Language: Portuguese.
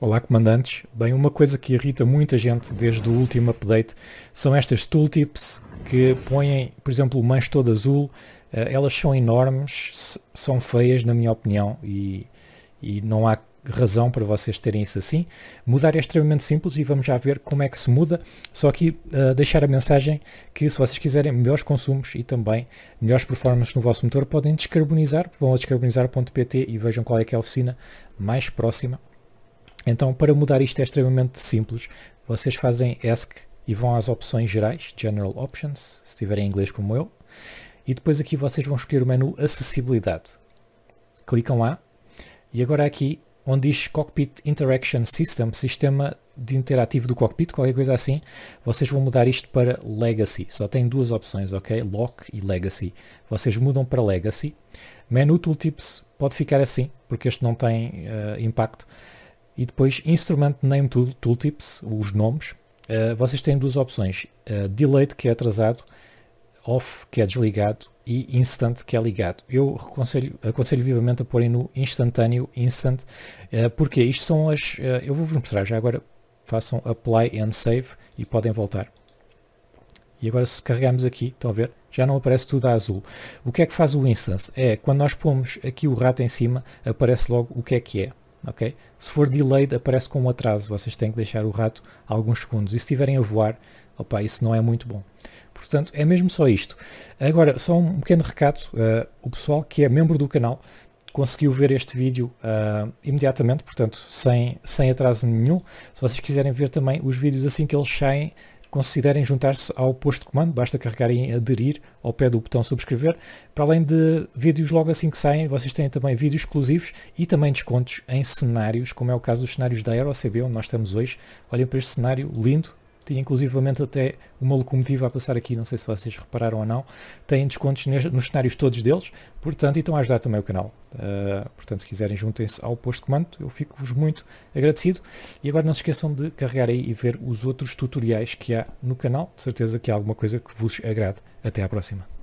Olá, comandantes. Bem, uma coisa que irrita muita gente desde o último update são estas tooltips que põem, por exemplo, o manche todo azul. Eh, elas são enormes, são feias, na minha opinião, e, e não há razão para vocês terem isso assim. Mudar é extremamente simples e vamos já ver como é que se muda. Só aqui uh, eh, deixar a mensagem que se vocês quiserem melhores consumos e também melhores performances no vosso motor, podem descarbonizar, vão a descarbonizar.pt e vejam qual é que é a oficina mais próxima. Então, para mudar isto é extremamente simples. Vocês fazem ESC e vão às opções gerais, General Options, se tiverem em inglês como eu. E depois aqui vocês vão escolher o menu Acessibilidade. Clicam lá. E agora aqui, onde diz Cockpit Interaction System, Sistema de Interativo do Cockpit, qualquer coisa assim, vocês vão mudar isto para Legacy. Só tem duas opções, ok? Lock e Legacy. Vocês mudam para Legacy. Menu Tooltips pode ficar assim, porque este não tem uh, impacto. E depois Instrument Name Tool, Tooltips, os nomes, uh, vocês têm duas opções, uh, Delayed, que é atrasado, Off, que é desligado, e Instant, que é ligado. Eu aconselho, aconselho vivamente a porem no instantâneo, Instant, uh, eh, porque isto são as... eu vou-vos mostrar já agora, façam Apply and Save e podem voltar. E agora se carregamos aqui, estão a ver? Já não aparece tudo a azul. O que é que faz o instance? É, quando nós pomos aqui o rato em cima, aparece logo o que é que é. Se for delayed, aparece com um atraso. Vocês têm que deixar o rato alguns segundos. E se estiverem a voar, opa, isso não é muito bom. Portanto, é mesmo só isto. Agora, só um pequeno recado. Uh, eh, o pessoal que é membro do canal conseguiu ver este vídeo uh, imediatamente, portanto, sem, sem atraso nenhum. Se vocês quiserem ver também os vídeos assim que eles saem, considerem juntar-se ao posto de comando, basta carregarem aderir ao pé do botão subscrever. Para além de vídeos logo assim que saem, vocês têm também vídeos exclusivos e também descontos em cenários, como é o caso dos cenários da AeroCB, onde nós estamos hoje. Olhem para este cenário lindo, tinha inclusivamente até uma locomotiva a passar aqui, não sei se vocês repararam ou não. Têm descontos nos cenários todos deles, portanto, então estão a ajudar também o canal. Uh, portanto, se quiserem, juntem-se ao posto de comando. Eu fico-vos muito agradecido. E agora não se esqueçam de carregar aí e ver os outros tutoriais que há no canal. De certeza que há alguma coisa que vos agrade. Até à próxima.